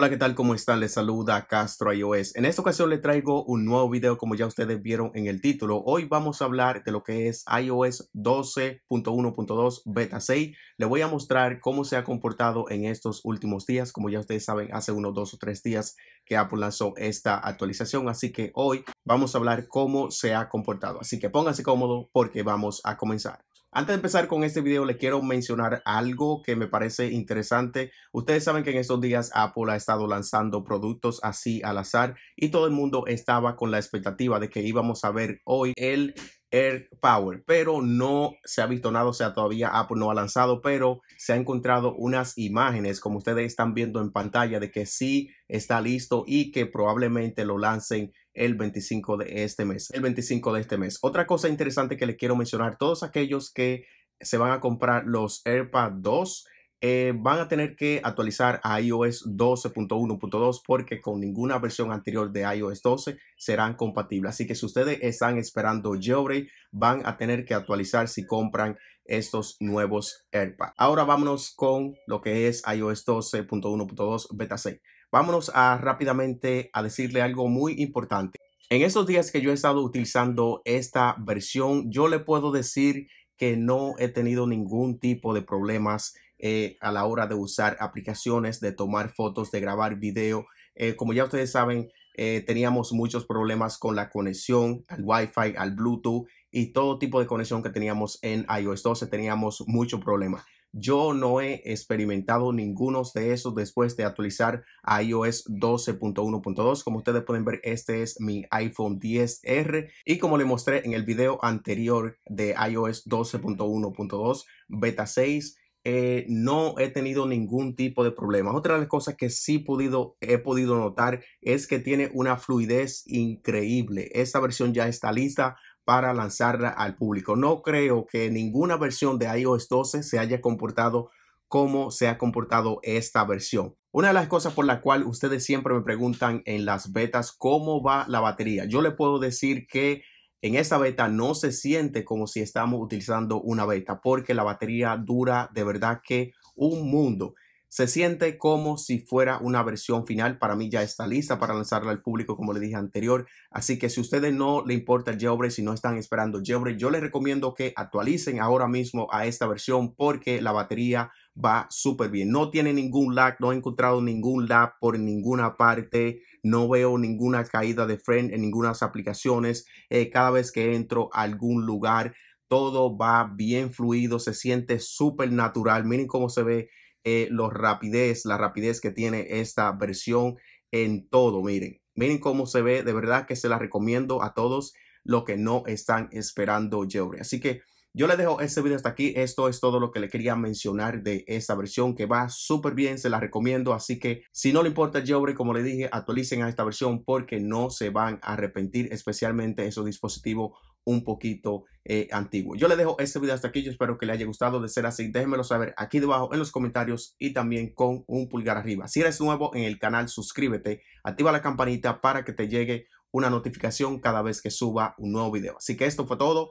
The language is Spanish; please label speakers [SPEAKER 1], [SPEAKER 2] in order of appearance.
[SPEAKER 1] Hola, ¿qué tal? ¿Cómo están? Les saluda Castro iOS. En esta ocasión les traigo un nuevo video como ya ustedes vieron en el título. Hoy vamos a hablar de lo que es iOS 12.1.2 Beta 6. Le voy a mostrar cómo se ha comportado en estos últimos días. Como ya ustedes saben, hace unos dos o tres días que Apple lanzó esta actualización. Así que hoy vamos a hablar cómo se ha comportado. Así que pónganse cómodo porque vamos a comenzar. Antes de empezar con este video, le quiero mencionar algo que me parece interesante. Ustedes saben que en estos días Apple ha estado lanzando productos así al azar y todo el mundo estaba con la expectativa de que íbamos a ver hoy el Air Power, pero no se ha visto nada, o sea, todavía Apple no ha lanzado, pero se han encontrado unas imágenes, como ustedes están viendo en pantalla, de que sí está listo y que probablemente lo lancen el 25 de este mes, el 25 de este mes. Otra cosa interesante que les quiero mencionar, todos aquellos que se van a comprar los AirPods 2, eh, van a tener que actualizar a iOS 12.1.2 porque con ninguna versión anterior de iOS 12 serán compatibles. Así que si ustedes están esperando jailbreak, van a tener que actualizar si compran estos nuevos AirPods. Ahora vámonos con lo que es iOS 12.1.2 Beta 6. Vámonos a rápidamente a decirle algo muy importante. En estos días que yo he estado utilizando esta versión, yo le puedo decir que no he tenido ningún tipo de problemas eh, a la hora de usar aplicaciones, de tomar fotos, de grabar video. Eh, como ya ustedes saben, eh, teníamos muchos problemas con la conexión al Wi-Fi, al Bluetooth y todo tipo de conexión que teníamos en iOS 12. Teníamos mucho problema. Yo no he experimentado ninguno de esos después de actualizar iOS 12.1.2. Como ustedes pueden ver, este es mi iPhone 10R y como le mostré en el video anterior de iOS 12.1.2 beta 6, eh, no he tenido ningún tipo de problema. Otra de las cosas que sí podido, he podido notar es que tiene una fluidez increíble. Esta versión ya está lista para lanzarla al público. No creo que ninguna versión de iOS 12 se haya comportado como se ha comportado esta versión. Una de las cosas por la cual ustedes siempre me preguntan en las betas cómo va la batería. Yo le puedo decir que en esta beta no se siente como si estamos utilizando una beta porque la batería dura de verdad que un mundo. Se siente como si fuera una versión final. Para mí ya está lista para lanzarla al público, como le dije anterior. Así que si a ustedes no le importa el jailbreak, si no están esperando jailbreak, yo les recomiendo que actualicen ahora mismo a esta versión porque la batería va súper bien. No tiene ningún lag, no he encontrado ningún lag por ninguna parte, no veo ninguna caída de frame en ninguna de las aplicaciones. Eh, cada vez que entro a algún lugar, todo va bien fluido, se siente súper natural. Miren cómo se ve eh, rapidez, la rapidez que tiene esta versión en todo. Miren, miren cómo se ve. De verdad que se la recomiendo a todos los que no están esperando Jeory. Así que yo le dejo este video hasta aquí. Esto es todo lo que le quería mencionar de esta versión que va súper bien. Se la recomiendo. Así que si no le importa Jailbreak, como le dije, actualicen a esta versión porque no se van a arrepentir, especialmente esos dispositivos un poquito eh, antiguo. Yo le dejo este video hasta aquí. Yo espero que le haya gustado. De ser así, déjenmelo saber aquí debajo en los comentarios y también con un pulgar arriba. Si eres nuevo en el canal, suscríbete, activa la campanita para que te llegue una notificación cada vez que suba un nuevo video. Así que esto fue todo.